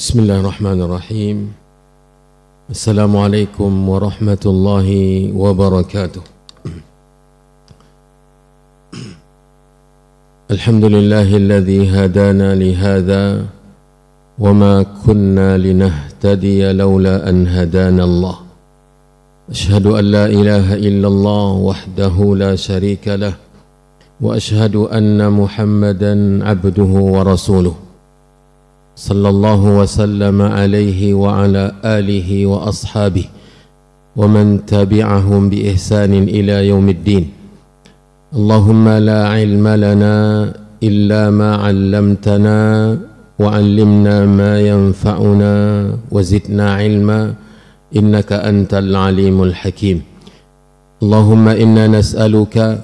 بسم الله الرحمن الرحيم السلام عليكم ورحمة الله وبركاته الحمد لله الذي هدانا لهذا وما كنا لنهتدي لولا أن هدانا الله أشهد أن لا إله إلا الله وحده لا شريك له وأشهد أن محمدا عبده ورسوله صلى الله وسلم عليه وعلى آله وأصحابه ومن تبعهم بإحسان إلى يوم الدين اللهم لا علم لنا إلا ما علمتنا وعلمنا ما ينفعنا وزدنا علما إنك أنت العليم الحكيم اللهم إنا نسألك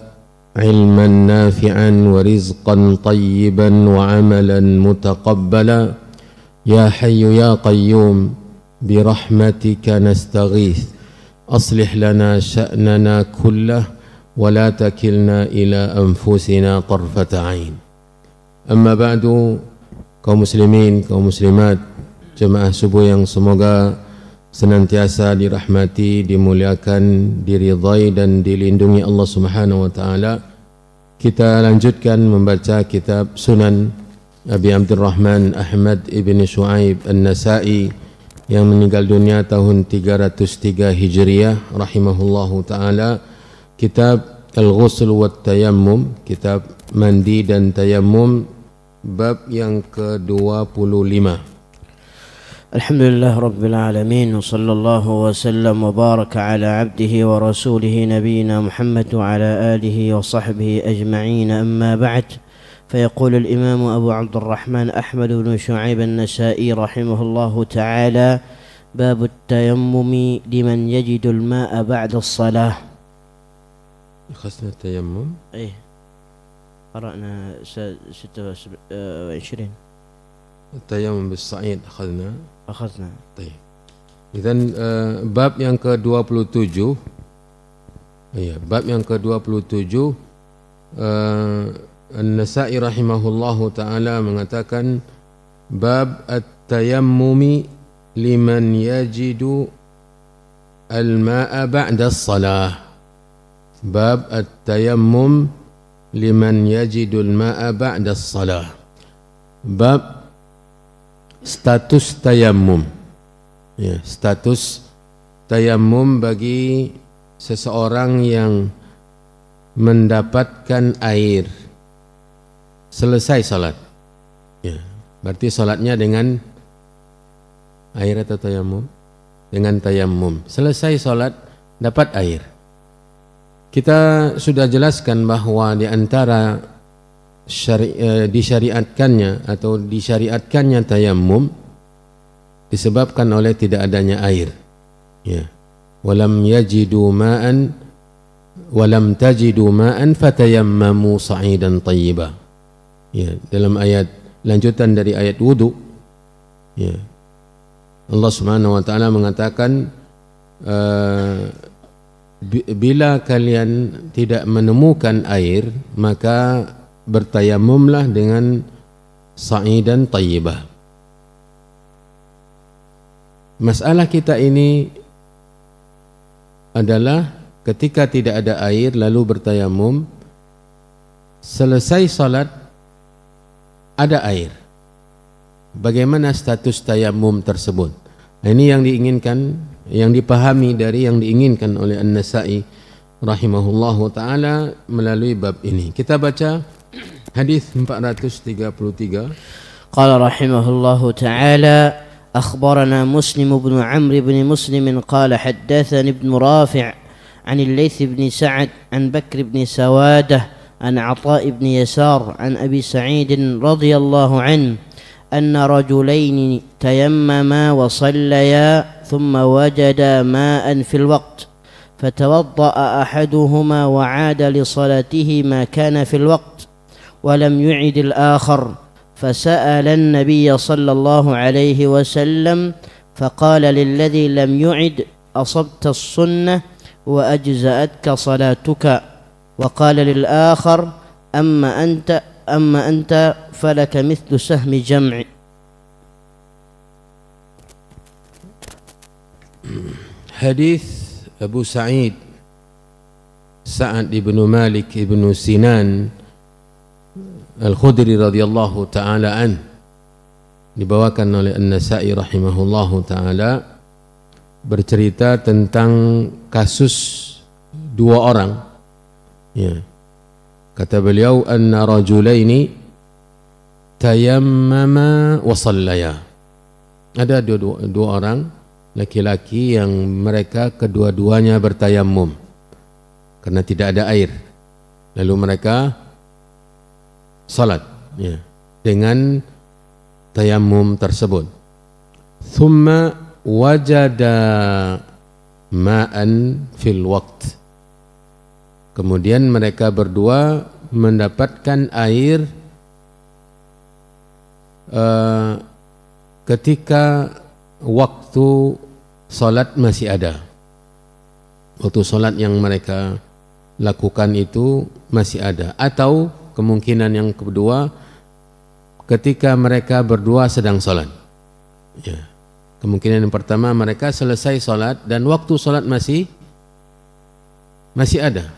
علما نافعا ورزقا طيبا وعملا متقبلا يا حي يا قيوم برحمتك نستغيث أصلح لنا شأننا كله ولا تكلنا إلى أنفسنا طرفة عين أما بعد kaum muslimin, kaum muslimat, jemaah subuh yang semoga senantiasa dirahmati, dimuliakan, diridai dan dilindungi Allah Subhanahu wa taala. Kita lanjutkan membaca kitab Sunan Abi Al-Rahman Ahmad Ibn Shu'aib An-Nasa'i yang meninggal dunia tahun 303 Hijriah rahimahullah taala. Kitab Al-Ghusl wa Tayammum, kitab mandi dan tayammum bab yang ke-25. الحمد لله رب العالمين وصلى الله وسلم وبارك على عبده ورسوله نبينا محمد وعلى آله وصحبه أجمعين أما بعد فيقول الإمام أبو عبد الرحمن أحمد بن شعيب النسائي رحمه الله تعالى باب التيمم لمن يجد الماء بعد الصلاة خصنا التيمم أيه قرأنا ستة وعشرين آه، التيمم بالصعيد أخذنا akhazna. Baik. Idan uh, bab yang ke-27 ya, bab yang ke-27 uh, eh, An-Nasa'i rahimahullahu taala mengatakan bab at-tayammumi liman yajidu al-ma'a ba'da as-salah. Bab at-tayammum liman yajidu al-ma'a ba'da as-salah. Bab status tayamum. Ya, status tayamum bagi seseorang yang mendapatkan air selesai sholat, Ya, berarti sholatnya dengan air atau tayamum? Dengan tayamum. Selesai sholat dapat air. Kita sudah jelaskan bahwa di antara syari, e, disyariatkannya atau disyariatkannya tayamum disebabkan oleh tidak adanya air. Ya. Walam yajidu ma'an walam tajidu ma'an fatayammamu sa'idan tayyiba. Ya, dalam ayat lanjutan dari ayat wudu. Ya. Allah Subhanahu wa taala mengatakan uh, bila kalian tidak menemukan air maka bertayamumlah dengan sa'i dan tayyibah. Masalah kita ini adalah ketika tidak ada air lalu bertayamum selesai salat ada air. Bagaimana status tayamum tersebut? Nah, ini yang diinginkan, yang dipahami dari yang diinginkan oleh An-Nasa'i rahimahullahu taala melalui bab ini. Kita baca حديث 433 قال رحمه الله تعالى أخبرنا مسلم بن عمرو بن مسلم قال حدثني ابن رافع عن الليث بن سعد عن بكر بن سواده عن عطاء بن يسار عن أبي سعيد رضي الله عنه أن رجلين تيمما وصليا ثم وجدا ماء في الوقت فتوضأ أحدهما وعاد لصلاته ما كان في الوقت ولم يعد الآخر فسأل النبي صلى الله عليه وسلم فقال للذي لم يعد أصبت السنة وأجزأتك صلاتك وقال للآخر أما أنت أما أنت فلك مثل سهم جمع حديث أبو سعيد سعد بن مالك بن سنان Al-Khudri radhiyallahu taala an dibawakan oleh An-Nasa'i rahimahullahu taala bercerita tentang kasus dua orang ya kata beliau anna rajulaini tayammama wa sallaya ada dua, dua, dua orang laki-laki yang mereka kedua-duanya bertayamum karena tidak ada air lalu mereka salat ya, dengan tayamum tersebut. Thumma wajada ma'an fil waqt. Kemudian mereka berdua mendapatkan air uh, ketika waktu sholat masih ada. Waktu sholat yang mereka lakukan itu masih ada atau kemungkinan yang kedua ketika mereka berdua sedang sholat ya. kemungkinan yang pertama mereka selesai sholat dan waktu sholat masih masih ada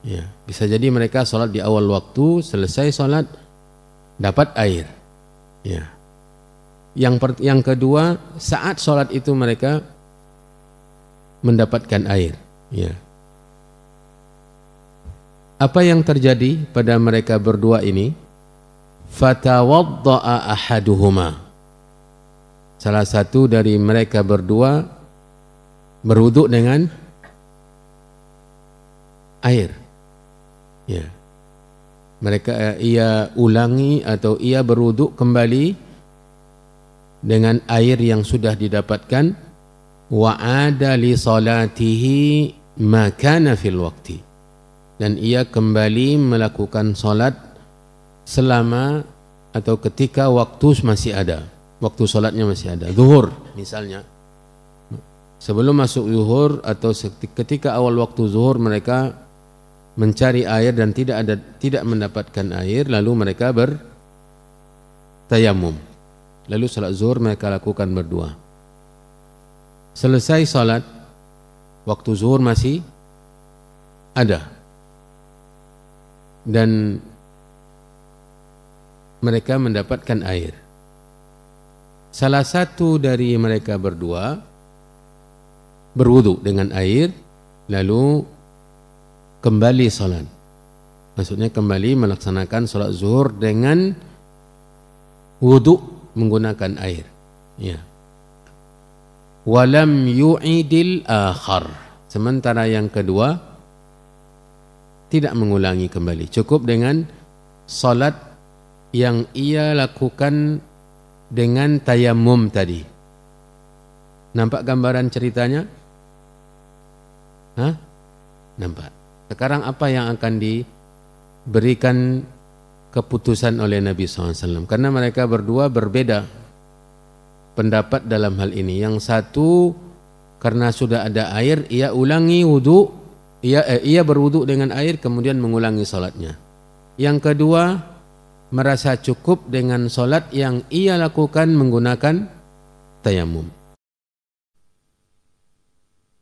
ya. bisa jadi mereka sholat di awal waktu selesai sholat dapat air ya. yang, per, yang kedua saat sholat itu mereka mendapatkan air ya. Apa yang terjadi pada mereka berdua ini? Fatawadda'a ahaduhuma. Salah satu dari mereka berdua berwuduk dengan air. Ya. Mereka eh, ia ulangi atau ia berwuduk kembali dengan air yang sudah didapatkan wa ada li salatihi makana fil waqti dan ia kembali melakukan solat selama atau ketika waktu masih ada waktu solatnya masih ada zuhur misalnya sebelum masuk zuhur atau ketika awal waktu zuhur mereka mencari air dan tidak ada tidak mendapatkan air lalu mereka bertayamum lalu sholat zuhur mereka lakukan berdua selesai sholat, waktu zuhur masih ada dan mereka mendapatkan air. Salah satu dari mereka berdua berwudu dengan air lalu kembali salat. Maksudnya kembali melaksanakan salat zuhur dengan wudu menggunakan air. Ya. Walam yu'idil akhar. Sementara yang kedua tidak mengulangi kembali. Cukup dengan salat yang ia lakukan dengan tayamum tadi. Nampak gambaran ceritanya? Hah? Nampak. Sekarang apa yang akan diberikan keputusan oleh Nabi SAW? Karena mereka berdua berbeda pendapat dalam hal ini. Yang satu karena sudah ada air, ia ulangi wudhu ia eh, ia berwudu dengan air kemudian mengulangi sholatnya. Yang kedua, merasa cukup dengan sholat yang ia lakukan menggunakan tayamum.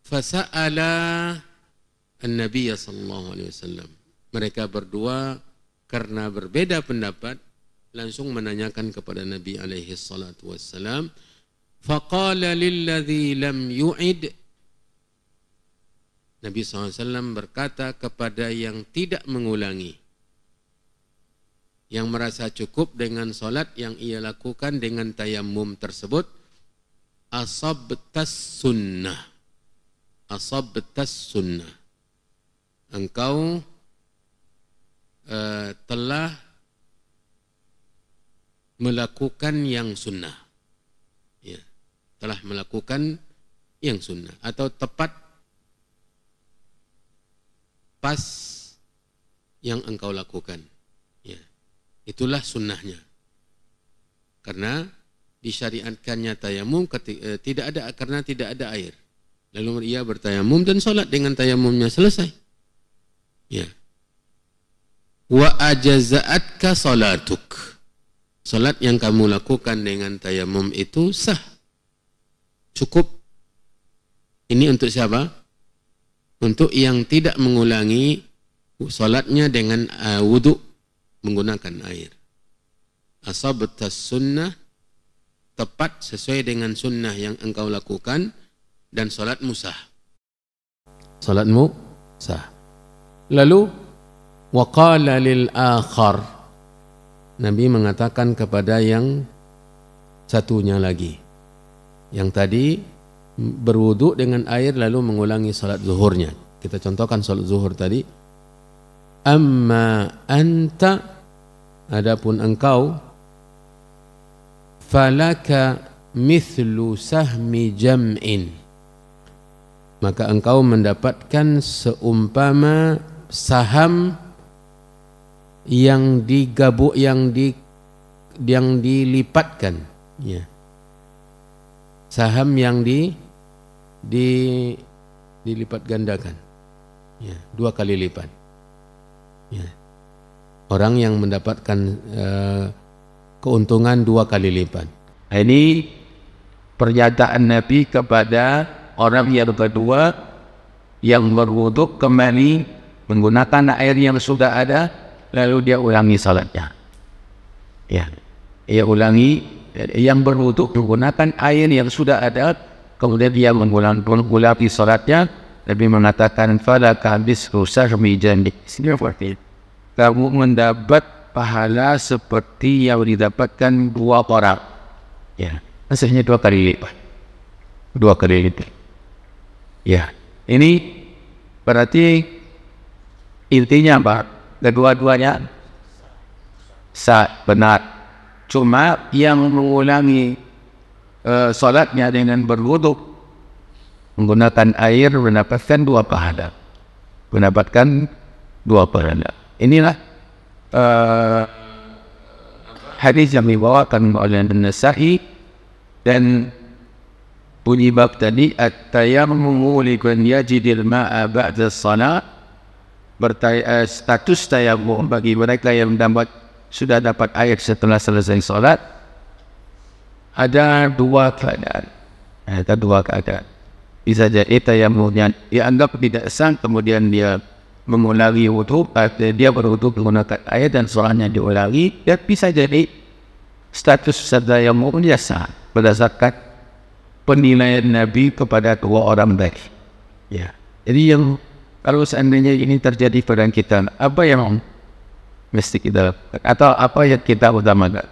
Fasa'ala An-Nabi sallallahu alaihi wasallam. Mereka berdua karena berbeda pendapat langsung menanyakan kepada Nabi alaihi salatu wasallam. Faqala lilladzi lam yu'id Nabi SAW berkata kepada yang tidak mengulangi, yang merasa cukup dengan solat yang ia lakukan dengan tayamum tersebut, asabtas sunnah. Asabtas sunnah. Engkau uh, telah melakukan yang sunnah. Ya, telah melakukan yang sunnah atau tepat pas yang engkau lakukan. Ya. Itulah sunnahnya. Karena disyariatkannya tayamum ketika, eh, tidak ada karena tidak ada air. Lalu ia bertayamum dan sholat dengan tayamumnya selesai. Ya. Wa ajazaatka sholatuk. Sholat yang kamu lakukan dengan tayamum itu sah. Cukup. Ini untuk siapa? untuk yang tidak mengulangi salatnya dengan uh, eh, wudhu menggunakan air. Asabtas sunnah tepat sesuai dengan sunnah yang engkau lakukan dan salatmu sah. Salatmu sah. Lalu waqala lil akhar Nabi mengatakan kepada yang satunya lagi. Yang tadi berwudu dengan air lalu mengulangi salat zuhurnya. Kita contohkan salat zuhur tadi. Amma anta adapun engkau falaka mithlu sahmi jam'in maka engkau mendapatkan seumpama saham yang digabuk yang di yang dilipatkan ya saham yang di di dilipat gandakan. Ya, dua kali lipat. Ya. Orang yang mendapatkan eh, keuntungan dua kali lipat. Nah, ini pernyataan Nabi kepada orang yang kedua yang berwuduk kembali menggunakan air yang sudah ada lalu dia ulangi salatnya. Ya. Ia ulangi yang berwuduk menggunakan air yang sudah ada kemudian dia di sholatnya Nabi mengatakan fala kabis rusak mijani Kamu mendapat pahala seperti yang didapatkan dua orang. Ya, maksudnya dua kali lipat. Dua kali lipat. Ya, ini berarti intinya apa? Kedua-duanya sah benar. Cuma yang mengulangi uh, eh, solatnya dengan berwuduk menggunakan air mendapatkan dua pahala mendapatkan dua pahala inilah uh, hadis yang dibawakan oleh an dan bunyi bab tadi at-tayammu likun yajidil ma'a ba'da salat bertaya, eh, status tayammu bagi mereka yang mendapat sudah dapat air setelah selesai salat ada dua keadaan ada dua keadaan bisa jadi tayamum yang dianggap tidak sah kemudian dia mengulangi wudhu dia berwudhu menggunakan air dan suaranya diulangi dan bisa jadi status sabda yang mulia sah berdasarkan penilaian Nabi kepada dua orang tadi. Ya. Jadi yang kalau seandainya ini terjadi pada kita, apa yang mesti kita lakukan? atau apa yang kita utamakan?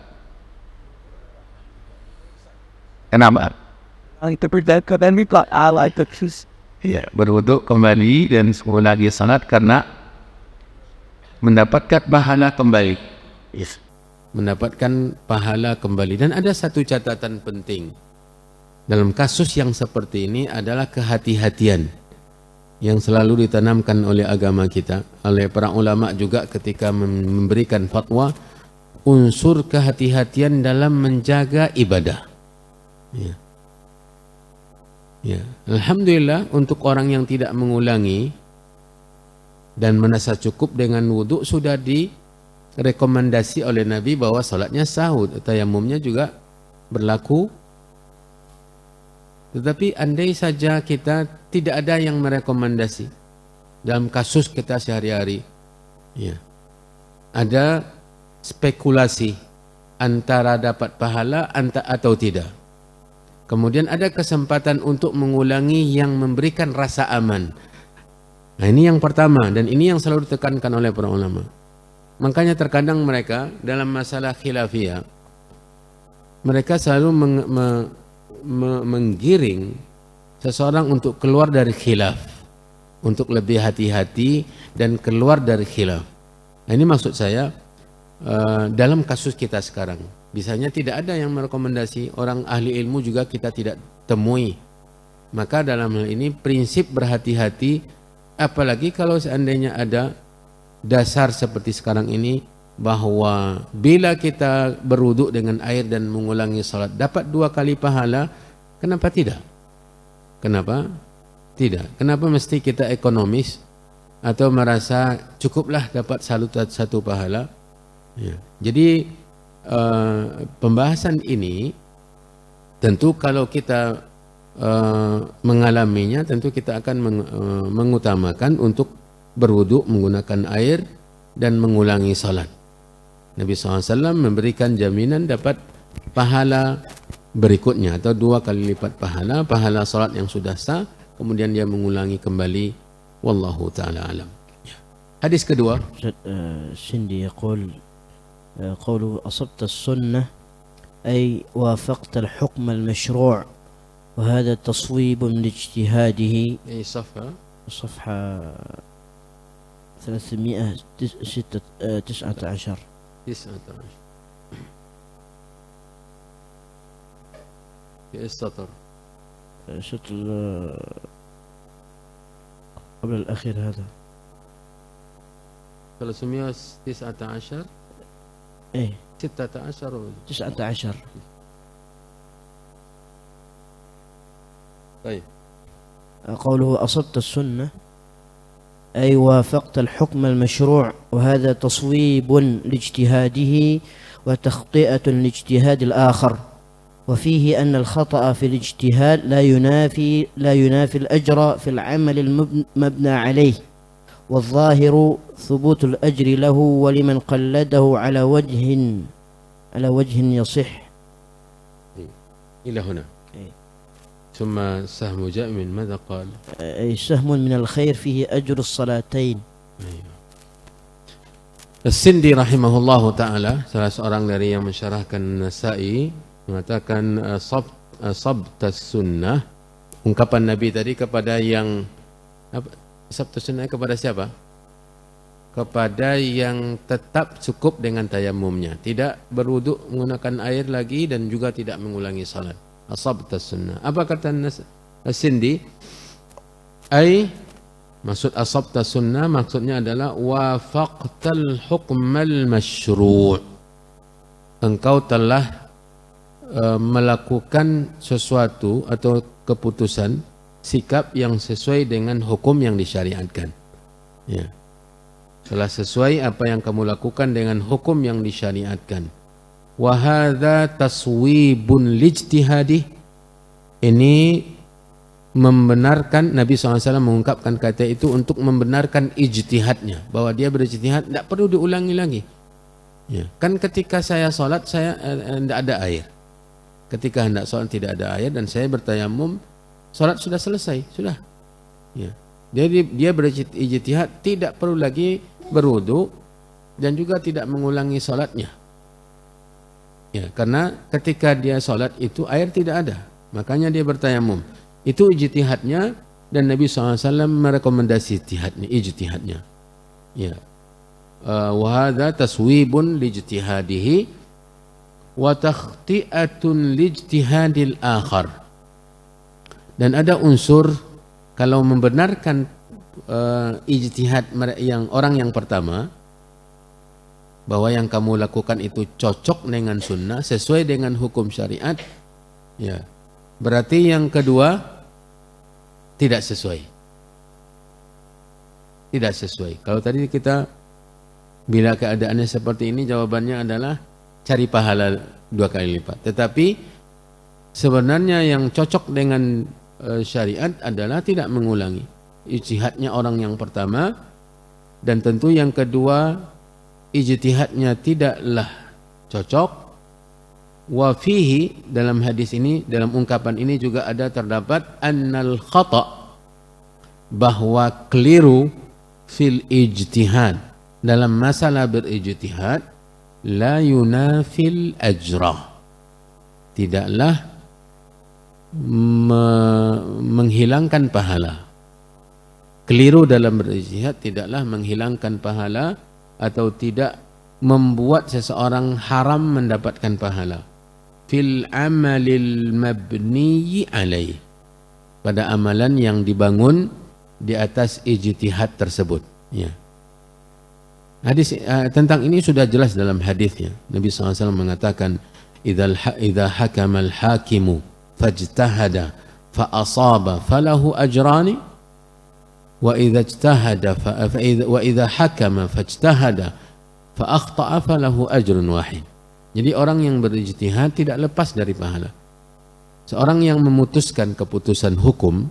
And I'm out. I like to then we I like to choose. kembali dan sepuluh lagi sangat karena mendapatkan pahala kembali. Yes. Mendapatkan pahala kembali dan ada satu catatan penting dalam kasus yang seperti ini adalah kehati-hatian yang selalu ditanamkan oleh agama kita oleh para ulama juga ketika memberikan fatwa unsur kehati-hatian dalam menjaga ibadah Ya. Ya. Alhamdulillah untuk orang yang tidak mengulangi dan merasa cukup dengan wudhu sudah direkomendasi oleh Nabi bahwa sholatnya sahut tayamumnya juga berlaku tetapi andai saja kita tidak ada yang merekomendasi dalam kasus kita sehari-hari ya ada spekulasi antara dapat pahala atau tidak Kemudian ada kesempatan untuk mengulangi yang memberikan rasa aman. Nah ini yang pertama dan ini yang selalu ditekankan oleh para ulama. Makanya terkadang mereka dalam masalah khilafiyah mereka selalu meng, me, me, menggiring seseorang untuk keluar dari khilaf, untuk lebih hati-hati dan keluar dari khilaf. Nah, ini maksud saya eh, dalam kasus kita sekarang. Bisanya tidak ada yang merekomendasi orang ahli ilmu juga kita tidak temui. Maka dalam hal ini prinsip berhati-hati apalagi kalau seandainya ada dasar seperti sekarang ini bahwa bila kita beruduk dengan air dan mengulangi salat dapat dua kali pahala, kenapa tidak? Kenapa? Tidak. Kenapa mesti kita ekonomis atau merasa cukuplah dapat satu, satu pahala? Ya. Jadi uh, pembahasan ini tentu kalau kita uh, mengalaminya tentu kita akan meng, uh, mengutamakan untuk berwudhu menggunakan air dan mengulangi salat. Nabi SAW memberikan jaminan dapat pahala berikutnya atau dua kali lipat pahala, pahala salat yang sudah sah, kemudian dia mengulangi kembali. Wallahu taala alam. Ya. Hadis kedua. Ustaz, uh, yaqul آه، قوله أصبت السنة أي وافقت الحكم المشروع وهذا تصويب لاجتهاده أي صفحة صفحة 319 19 في السطر سطر آه، آه، قبل الأخير هذا 319 إيه 16 و... 19 طيب قوله أصبت السنة أي وافقت الحكم المشروع وهذا تصويب لاجتهاده وتخطئة لاجتهاد الآخر وفيه أن الخطأ في الاجتهاد لا ينافي لا ينافي الأجر في العمل المبنى عليه والظاهر ثبوت الأجر له ولمن قلده على وجه على وجه يصح إلى هنا إيه. ثم سهم جاء من ماذا قال أي سهم من الخير فيه أجر الصلاتين أيوه. السندي رحمه الله تعالى ثلاث أرانج لري من شرح النسائي mengatakan sabta sunnah ungkapan Nabi tadi kepada yang sabtu sunnah kepada siapa? Kepada yang tetap cukup dengan tayamumnya. Tidak berwuduk menggunakan air lagi dan juga tidak mengulangi salat. Asabta sunnah. Apa kata Sindi? Ay Maksud asabta sunnah maksudnya adalah wafaqtal hukmal masyru' Engkau telah e, melakukan sesuatu atau keputusan sikap yang sesuai dengan hukum yang disyariatkan. Ya. Telah sesuai apa yang kamu lakukan dengan hukum yang disyariatkan. Wahada taswibun lijtihadih. Ini membenarkan Nabi SAW mengungkapkan kata itu untuk membenarkan ijtihadnya bahwa dia berijtihad tidak perlu diulangi lagi ya. kan ketika saya sholat saya eh, eh tidak ada air ketika hendak sholat tidak ada air dan saya bertayamum Salat sudah selesai, sudah. Ya. Jadi dia berijtihad tidak perlu lagi berwudu dan juga tidak mengulangi salatnya. Ya, karena ketika dia salat itu air tidak ada. Makanya dia bertayamum. Itu ijtihadnya dan Nabi SAW merekomendasi ijtihadnya, ijtihadnya. Ya. Eh, wa hadza taswibun lijtihadihi wa takhti'atun lijtihadil akhar. Dan ada unsur kalau membenarkan uh, ijtihad yang orang yang pertama bahwa yang kamu lakukan itu cocok dengan sunnah sesuai dengan hukum syariat ya berarti yang kedua tidak sesuai tidak sesuai kalau tadi kita bila keadaannya seperti ini jawabannya adalah cari pahala dua kali lipat tetapi sebenarnya yang cocok dengan Eh, syariat adalah tidak mengulangi ijtihadnya orang yang pertama dan tentu yang kedua ijtihadnya tidaklah cocok wa fihi dalam hadis ini dalam ungkapan ini juga ada terdapat annal khata bahwa keliru fil ijtihad dalam masalah berijtihad la yunafil ajrah tidaklah me menghilangkan pahala. Keliru dalam berijtihad tidaklah menghilangkan pahala atau tidak membuat seseorang haram mendapatkan pahala. Fil amalil mabni alaih. Pada amalan yang dibangun di atas ijtihad tersebut. Ya. Hadis uh, tentang ini sudah jelas dalam hadisnya. Nabi SAW mengatakan, "Idza idza hakama hakimu fajtahada fa asaba falahu ajrani wa idza ijtahada fa wa idza hakama fajtahada fa akhta'a ajrun wahid. Jadi orang yang berijtihad tidak lepas dari pahala. Seorang yang memutuskan keputusan hukum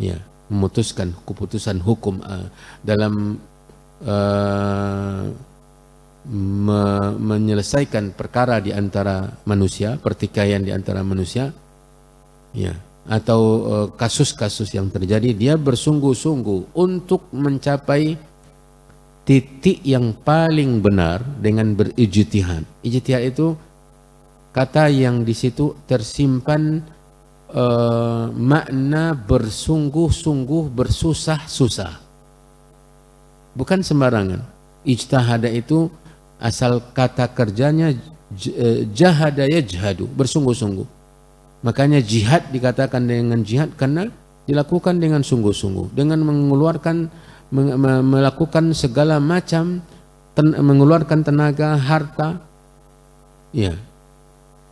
ya, memutuskan keputusan hukum uh, dalam uh, me menyelesaikan perkara di antara manusia, pertikaian di antara manusia, ya atau eh, kasus-kasus yang terjadi dia bersungguh-sungguh untuk mencapai titik yang paling benar dengan berijtihad. Ijtihad itu kata yang di situ tersimpan uh, makna bersungguh-sungguh bersusah-susah. Bukan sembarangan. Ijtihad itu asal kata kerjanya eh, jahada yajhadu, bersungguh-sungguh Makanya jihad dikatakan dengan jihad karena dilakukan dengan sungguh-sungguh, dengan mengeluarkan melakukan segala macam mengeluarkan tenaga, harta, ya,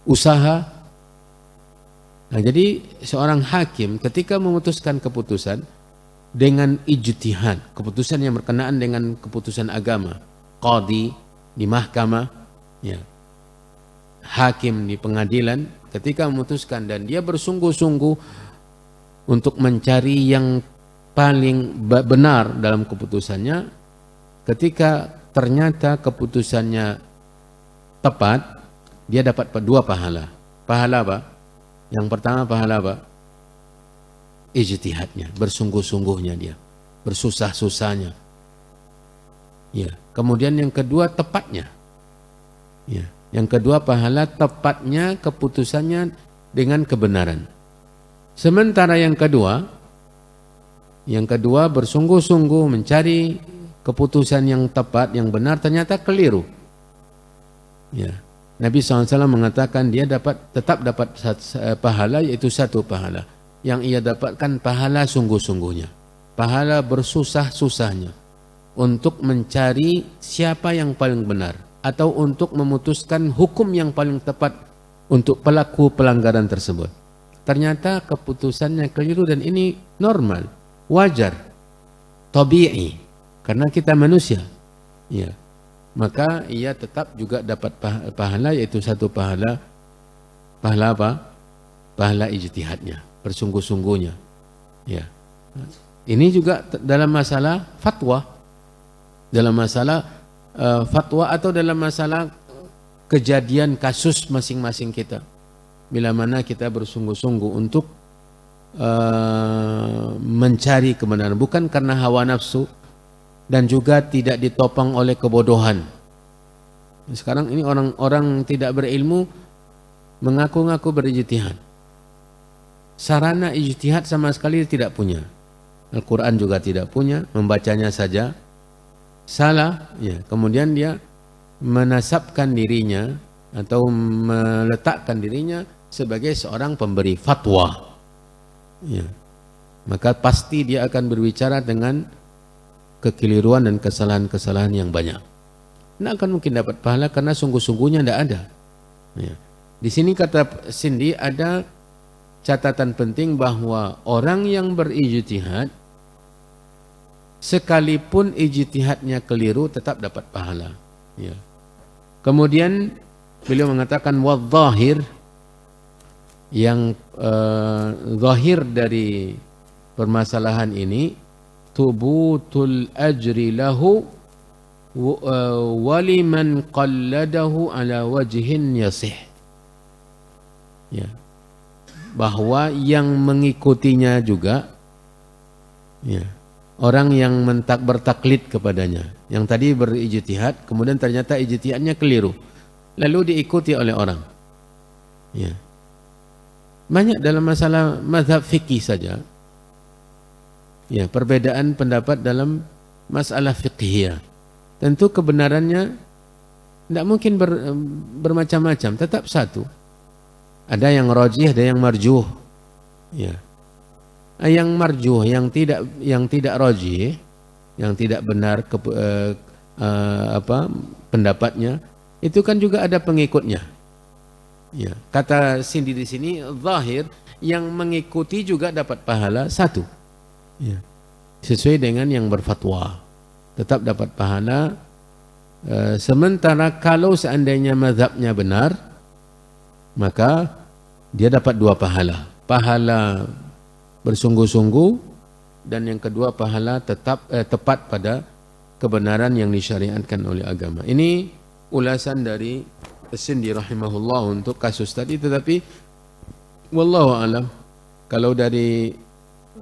usaha. Nah, jadi seorang hakim ketika memutuskan keputusan dengan ijtihad, keputusan yang berkenaan dengan keputusan agama, qadi di mahkamah, ya, hakim di pengadilan ketika memutuskan dan dia bersungguh-sungguh untuk mencari yang paling benar dalam keputusannya ketika ternyata keputusannya tepat dia dapat dua pahala pahala apa yang pertama pahala apa ijtihadnya bersungguh-sungguhnya dia bersusah-susahnya ya kemudian yang kedua tepatnya ya yang kedua pahala tepatnya keputusannya dengan kebenaran. Sementara yang kedua, yang kedua bersungguh-sungguh mencari keputusan yang tepat, yang benar ternyata keliru. Ya. Nabi SAW mengatakan dia dapat tetap dapat eh, pahala yaitu satu pahala yang ia dapatkan pahala sungguh-sungguhnya pahala bersusah-susahnya untuk mencari siapa yang paling benar atau untuk memutuskan hukum yang paling tepat untuk pelaku pelanggaran tersebut. Ternyata keputusannya keliru dan ini normal, wajar, tabii karena kita manusia. Ya. Maka ia tetap juga dapat pahala yaitu satu pahala pahala apa? Pahala ijtihadnya, bersungguh-sungguhnya. Ya. Ini juga dalam masalah fatwa dalam masalah uh, fatwa atau dalam masalah kejadian kasus masing-masing kita. Bila mana kita bersungguh-sungguh untuk uh, mencari kebenaran bukan karena hawa nafsu dan juga tidak ditopang oleh kebodohan. Sekarang ini orang-orang tidak berilmu mengaku-ngaku berijtihad. Sarana ijtihad sama sekali tidak punya. Al-Quran juga tidak punya, membacanya saja salah, ya, kemudian dia menasabkan dirinya atau meletakkan dirinya sebagai seorang pemberi fatwa. Ya. Maka pasti dia akan berbicara dengan kekeliruan dan kesalahan-kesalahan yang banyak. Tidak nah, akan mungkin dapat pahala karena sungguh-sungguhnya tidak ada. Ya. Di sini kata Cindy ada catatan penting bahwa orang yang berijtihad sekalipun ijtihadnya keliru tetap dapat pahala ya. kemudian beliau mengatakan wadzahir yang uh, zahir dari permasalahan ini tubutul ajri lahu eh, waliman qalladahu ala wajhin yasih ya bahwa yang mengikutinya juga ya orang yang mentak bertaklid kepadanya yang tadi berijtihad kemudian ternyata ijtihadnya keliru lalu diikuti oleh orang ya banyak dalam masalah mazhab fikih saja ya perbedaan pendapat dalam masalah fikih tentu kebenarannya tidak mungkin ber, bermacam-macam tetap satu ada yang rojih ada yang marjuh ya Eh, yang marjuh yang tidak yang tidak roji yang tidak benar ke, eh, eh, apa pendapatnya itu kan juga ada pengikutnya ya kata sindi di sini zahir yang mengikuti juga dapat pahala satu ya sesuai dengan yang berfatwa tetap dapat pahala eh, sementara kalau seandainya mazhabnya benar maka dia dapat dua pahala pahala bersungguh-sungguh dan yang kedua pahala tetap eh, tepat pada kebenaran yang disyariatkan oleh agama. Ini ulasan dari Sindi rahimahullah untuk kasus tadi tetapi wallahu alam kalau dari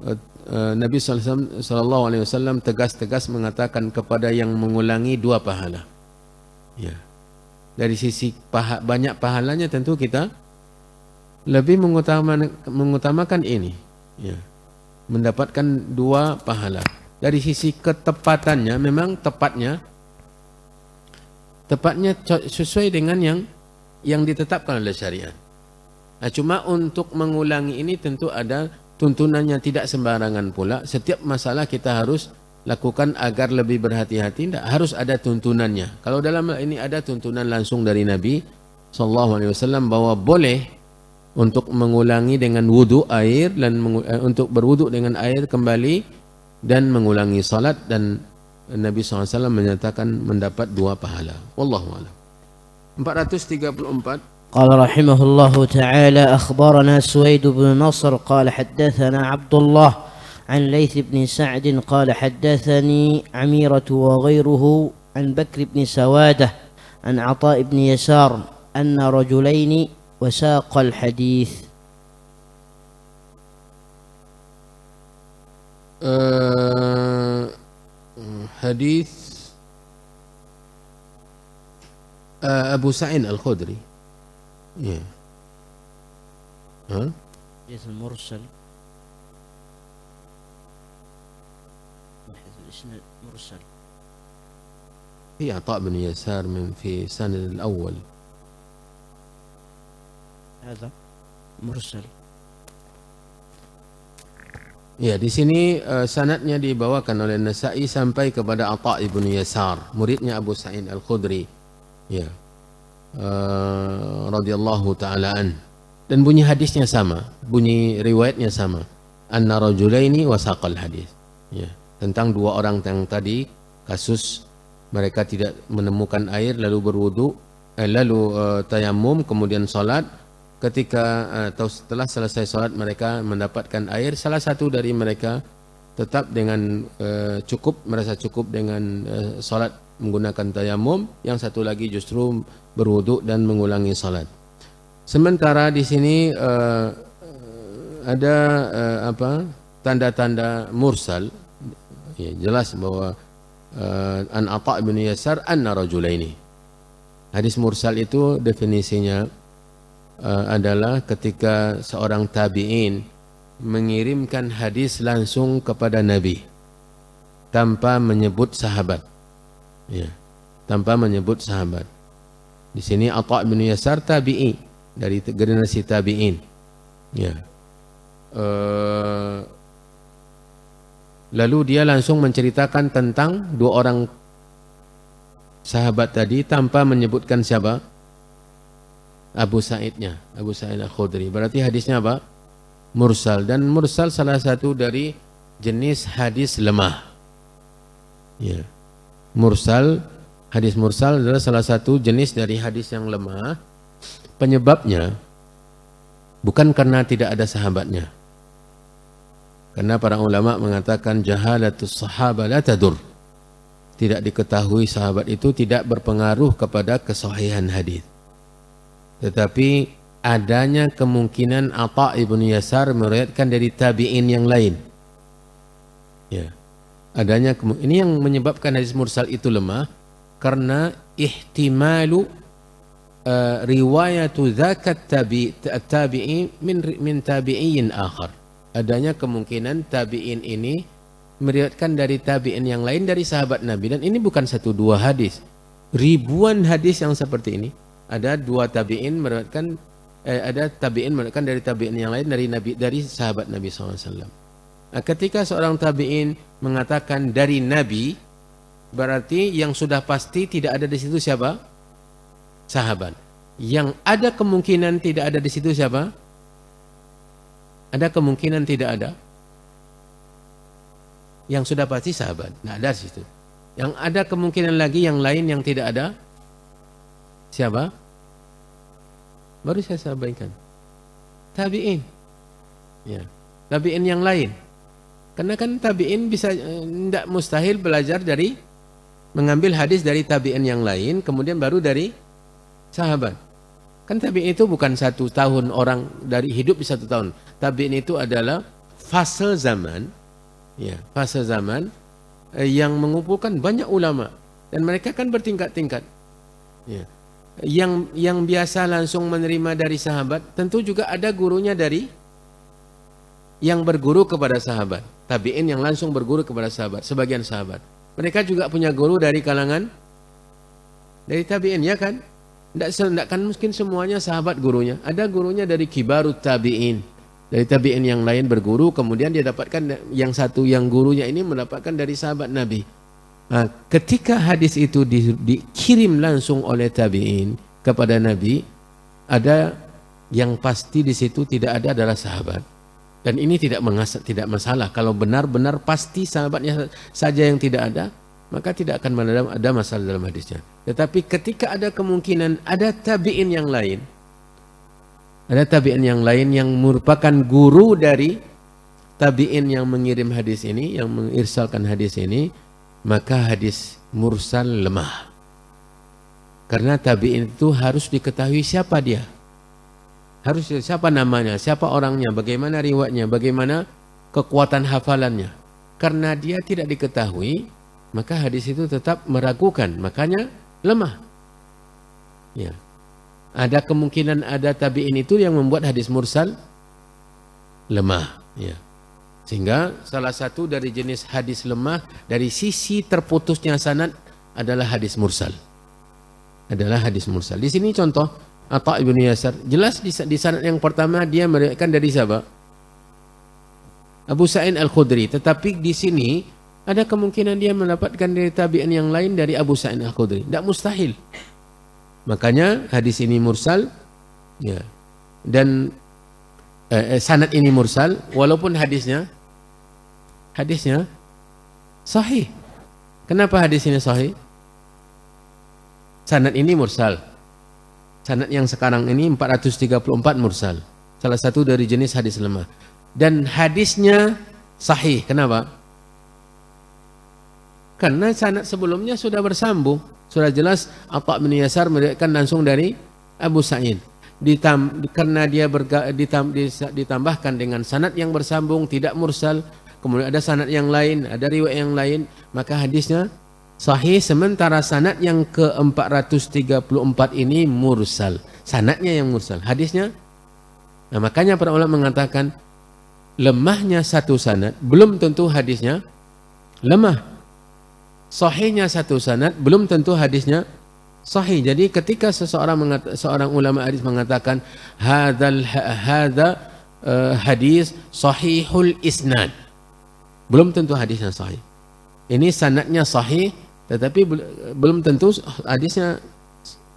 eh, eh, Nabi sallallahu alaihi wasallam tegas-tegas mengatakan kepada yang mengulangi dua pahala. Ya. Dari sisi paha, banyak pahalanya tentu kita lebih mengutamakan, mengutamakan ini ya, mendapatkan dua pahala. Dari sisi ketepatannya, memang tepatnya, tepatnya sesuai dengan yang yang ditetapkan oleh syariat. Nah, cuma untuk mengulangi ini tentu ada tuntunannya tidak sembarangan pula. Setiap masalah kita harus lakukan agar lebih berhati-hati tidak harus ada tuntunannya kalau dalam ini ada tuntunan langsung dari Nabi sallallahu alaihi wasallam bahwa boleh untuk mengulangi dengan wudhu air dan eh, untuk berwudhu dengan air kembali dan mengulangi salat dan Nabi SAW menyatakan mendapat dua pahala. Wallahu a'lam. 434 قال رحمه الله تعالى أخبرنا سويد بن نصر قال حدثنا عبد الله عن ليث بن سعد قال حدثني عميرة وغيره عن بكر بن سوادة عن عطاء بن يسار أن رجلين وساق الحديث أه حديث أه أبو سعيد الخدري yeah. ها حديث المرسل الاسناد في عطاء بن يسار من في سند الأول hadza mursal. Ya, di sini uh, sanatnya dibawakan oleh Nasa'i sampai kepada Atha ibnu Yasar, muridnya Abu Sa'id Al-Khudri. Ya. Uh, radhiyallahu taala an. Dan bunyi hadisnya sama, bunyi riwayatnya sama. Anna rajulaini wasaqal hadis. Ya, tentang dua orang yang tadi kasus mereka tidak menemukan air lalu berwudu, eh, lalu uh, eh, tayamum kemudian salat ketika eh, atau setelah selesai sholat mereka mendapatkan air salah satu dari mereka tetap dengan eh, cukup merasa cukup dengan eh, sholat menggunakan tayamum yang satu lagi justru berwudhu dan mengulangi sholat sementara di sini ada apa tanda-tanda mursal ya, jelas bahwa e, an Atha bin Yasar anna rajulaini hadis mursal itu definisinya Eh, adalah ketika seorang tabi'in mengirimkan hadis langsung kepada Nabi tanpa menyebut sahabat. Ya, tanpa menyebut sahabat. Di sini Atha bin Yasar tabi'i dari generasi tabi'in. Ya. Uh, lalu dia langsung menceritakan tentang dua orang sahabat tadi tanpa menyebutkan siapa Abu Saidnya, Abu Said Al-Khudri. Berarti hadisnya apa? Mursal dan mursal salah satu dari jenis hadis lemah. Ya. Mursal hadis mursal adalah salah satu jenis dari hadis yang lemah. Penyebabnya bukan karena tidak ada sahabatnya. Karena para ulama mengatakan jahalatus sahabat la tadur. Tidak diketahui sahabat itu tidak berpengaruh kepada kesahihan hadis. Tetapi adanya kemungkinan apa ibn Yasar meriwayatkan dari tabi'in yang lain. Ya. Adanya ini yang menyebabkan hadis mursal itu lemah karena ihtimalu uh, zakat tabiin tabi tabi'i min min tabi'in akhar. Adanya kemungkinan tabi'in ini meriwayatkan dari tabi'in yang lain dari sahabat Nabi dan ini bukan satu dua hadis. Ribuan hadis yang seperti ini ada dua tabiin meriwayatkan eh, ada tabiin meriwayatkan dari tabiin yang lain dari nabi dari sahabat Nabi SAW. Nah, ketika seorang tabiin mengatakan dari Nabi, berarti yang sudah pasti tidak ada di situ siapa? Sahabat. Yang ada kemungkinan tidak ada di situ siapa? Ada kemungkinan tidak ada. Yang sudah pasti sahabat. Nah, ada di situ. Yang ada kemungkinan lagi yang lain yang tidak ada Siapa? Baru saya sampaikan. Tabi'in. Ya. Tabi'in yang lain. Karena kan tabi'in bisa tidak eh, mustahil belajar dari mengambil hadis dari tabi'in yang lain kemudian baru dari sahabat. Kan tabi'in itu bukan satu tahun orang dari hidup satu tahun. Tabi'in itu adalah fase zaman, ya fase zaman eh, yang mengumpulkan banyak ulama dan mereka kan bertingkat-tingkat. Ya yang yang biasa langsung menerima dari sahabat, tentu juga ada gurunya dari yang berguru kepada sahabat, tabiin yang langsung berguru kepada sahabat, sebagian sahabat. Mereka juga punya guru dari kalangan dari tabiin ya kan? Tidak tidak kan mungkin semuanya sahabat gurunya. Ada gurunya dari kibarut tabiin. Dari tabiin yang lain berguru, kemudian dia dapatkan yang satu yang gurunya ini mendapatkan dari sahabat Nabi ketika hadis itu di, dikirim langsung oleh tabiin kepada Nabi, ada yang pasti di situ tidak ada adalah sahabat. Dan ini tidak mengas tidak masalah kalau benar-benar pasti sahabatnya saja yang tidak ada, maka tidak akan ada masalah dalam hadisnya. Tetapi ketika ada kemungkinan ada tabiin yang lain, ada tabiin yang lain yang merupakan guru dari tabiin yang mengirim hadis ini, yang mengirsalkan hadis ini, maka hadis mursal lemah. Karena tabi'in itu harus diketahui siapa dia. Harus siapa namanya, siapa orangnya, bagaimana riwayatnya, bagaimana kekuatan hafalannya. Karena dia tidak diketahui, maka hadis itu tetap meragukan, makanya lemah. Ya. Ada kemungkinan ada tabi'in itu yang membuat hadis mursal lemah, ya. Sehingga salah satu dari jenis hadis lemah dari sisi terputusnya sanad adalah hadis mursal. Adalah hadis mursal. Di sini contoh Atha ibnu Yasar. Jelas di, di sanad yang pertama dia meriwayatkan dari siapa? Abu Sa'id Al-Khudri. Tetapi di sini ada kemungkinan dia mendapatkan dari tabi'in yang lain dari Abu Sa'id Al-Khudri. Tidak mustahil. Makanya hadis ini mursal. Ya. Dan eh, eh sanad ini mursal walaupun hadisnya hadisnya sahih. Kenapa hadis ini sahih? Sanad ini mursal. Sanad yang sekarang ini 434 mursal. Salah satu dari jenis hadis lemah. Dan hadisnya sahih. Kenapa? Karena sanad sebelumnya sudah bersambung. Sudah jelas Atta bin Yasar meriwayatkan langsung dari Abu Sa'id. Ditam, karena dia berga, ditam, ditambahkan dengan sanad yang bersambung tidak mursal kemudian ada sanad yang lain, ada riwayat yang lain, maka hadisnya sahih sementara sanad yang ke-434 ini mursal. Sanadnya yang mursal, hadisnya Nah, makanya para ulama mengatakan lemahnya satu sanad belum tentu hadisnya lemah. Sahihnya satu sanad belum tentu hadisnya sahih. Jadi ketika seseorang seorang ulama hadis mengatakan hadzal hadza uh, eh, hadis sahihul isnad belum tentu hadisnya sahih. Ini sanatnya sahih, tetapi belum tentu hadisnya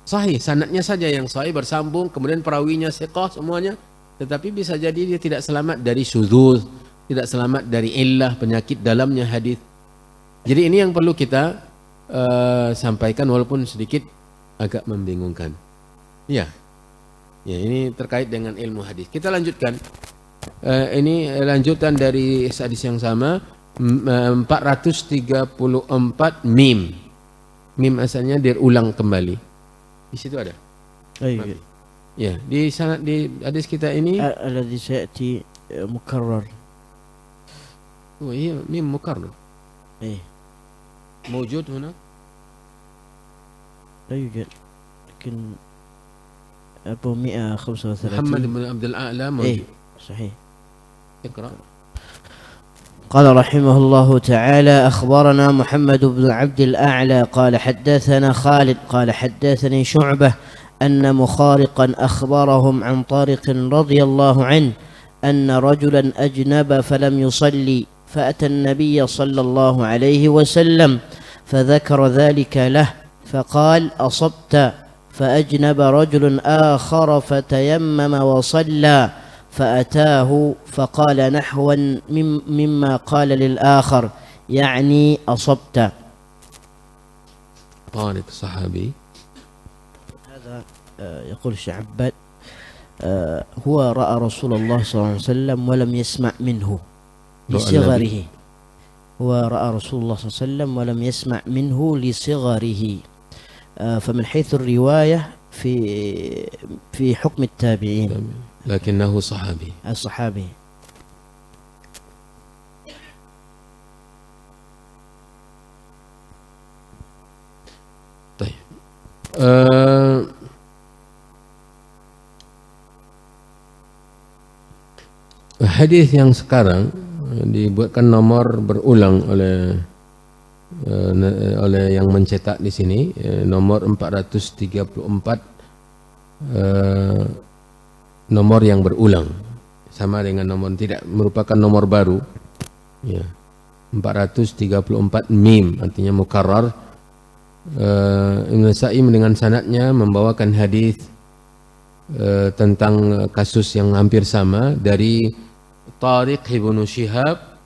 sahih. Sanatnya saja yang sahih bersambung, kemudian perawinya siqah semuanya. Tetapi bisa jadi dia tidak selamat dari sudut, tidak selamat dari illah penyakit dalamnya hadis. Jadi ini yang perlu kita uh, sampaikan walaupun sedikit agak membingungkan. Ya. Ya, ini terkait dengan ilmu hadis. Kita lanjutkan. Uh, ini lanjutan dari hadis yang sama 434 eh, mim. Mim asalnya diulang kembali. Di situ ada. Iya Ya, di sana di hadis kita ini alladhi sayati eh, mukarrar. Oh iya, mim mukarrar. Eh. موجود هنا؟ لا يوجد لكن أبو 135 محمد بن عبد الأعلى موجود إيه؟ صحيح اقرأ قال رحمه الله تعالى أخبرنا محمد بن عبد الأعلى قال حدثنا خالد قال حدثني شعبة أن مخارقا أخبرهم عن طارق رضي الله عنه أن رجلا أجنب فلم يصلي فأتى النبي صلى الله عليه وسلم فذكر ذلك له فقال أصبت فأجنب رجل آخر فتيمم وصلى فأتاه فقال نحوا مما قال للآخر يعني أصبت طالب صحابي هذا آه، يقول الشيخ عباد آه، هو رأى رسول الله صلى الله عليه وسلم ولم يسمع منه لصغره هو رأى رسول الله صلى الله عليه وسلم ولم يسمع منه لصغره آه، فمن حيث الرواية في في حكم التابعين لكنه صحابي الصحابي طيب آه hadis yang sekarang dibuatkan nomor berulang oleh eh, oleh yang mencetak di sini eh, nomor 434 eh, nomor yang berulang sama dengan nomor tidak merupakan nomor baru ya 434 mim artinya mukarrar uh, eh, Ibn Sa'im dengan sanatnya membawakan hadis uh, tentang kasus yang hampir sama dari Tariq ibn Shihab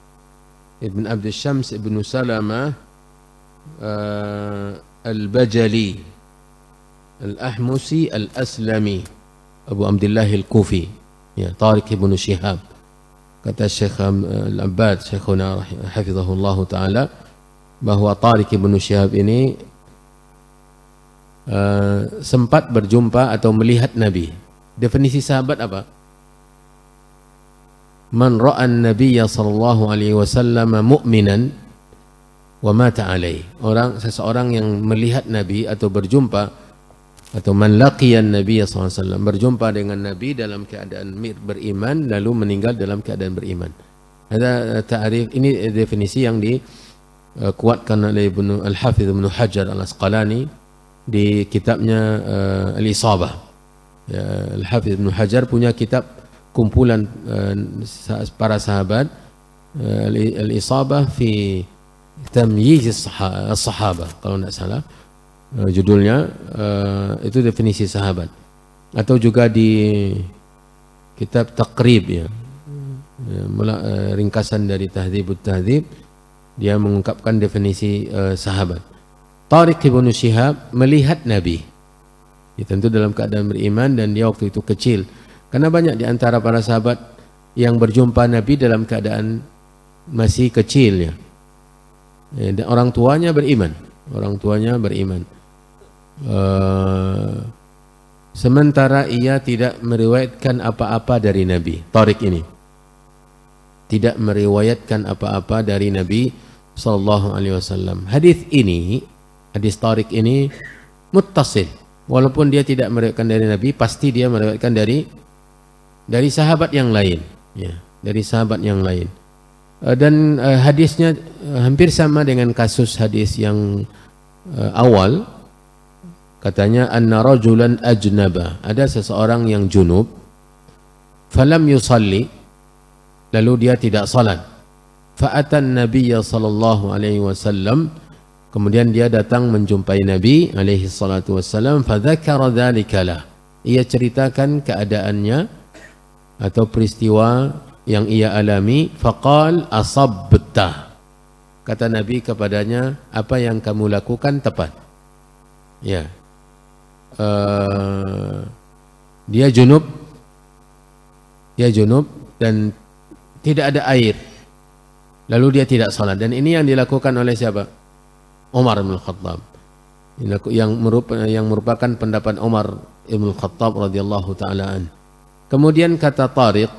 ibn Abdul Syams ibn Salamah eh, uh, Al-Bajali Al-Ahmusi Al-Aslami Abu Abdullah Al-Kufi ya Tariq ibn Syihab kata Syekh um, Al-Abbad Syekhuna hafizahullah taala bahwa Tariq ibn Syihab ini uh, sempat berjumpa atau melihat Nabi definisi sahabat apa man ra'a an-nabiyya sallallahu alaihi wasallam mu'minan wa mata alaih orang seseorang yang melihat Nabi atau berjumpa atau man laqiyan Nabi SAW berjumpa dengan Nabi dalam keadaan beriman lalu meninggal dalam keadaan beriman. Ada eh, ta'rif ini definisi yang dikuatkan eh, oleh Ibnu Al-Hafidz Ibnu Hajar Al-Asqalani di kitabnya uh, Al-Isabah. Ya, Al-Hafidz Ibnu Hajar punya kitab kumpulan uh, para sahabat uh, Al-Isabah fi tamyiz as-sahabah kalau tidak salah. Eh, judulnya eh, itu definisi sahabat atau juga di kitab takrib ya, ya Mula, eh, ringkasan dari tahdibut tahdib dia mengungkapkan definisi sahabat Tariq ibn Syihab melihat Nabi ya, tentu dalam keadaan beriman dan dia waktu itu kecil karena banyak di antara para sahabat yang berjumpa Nabi dalam keadaan masih kecil ya, ya dan orang tuanya beriman orang tuanya beriman Eh, sementara ia tidak meriwayatkan apa-apa dari Nabi. Tarik ini tidak meriwayatkan apa-apa dari Nabi sallallahu alaihi wasallam. Hadis ini, hadis tarik ini muttasil. Walaupun dia tidak meriwayatkan dari Nabi, pasti dia meriwayatkan dari dari sahabat yang lain, ya, dari sahabat yang lain. Eh, dan eh, hadisnya hampir sama dengan kasus hadis yang awal katanya anna rajulan ajnaba ada seseorang yang junub falam yusalli lalu dia tidak salat fa'atan nabiyya sallallahu alaihi wasallam kemudian dia datang menjumpai nabi alaihi salatu wasallam fadhakara dhalika lah. ia ceritakan keadaannya atau peristiwa yang ia alami faqal asabta kata nabi kepadanya apa yang kamu lakukan tepat ya Eh, dia junub dia junub dan tidak ada air lalu dia tidak salat dan ini yang dilakukan oleh siapa Umar bin Khattab yang merupakan yang merupakan pendapat Umar bin Khattab radhiyallahu taala kemudian kata Tariq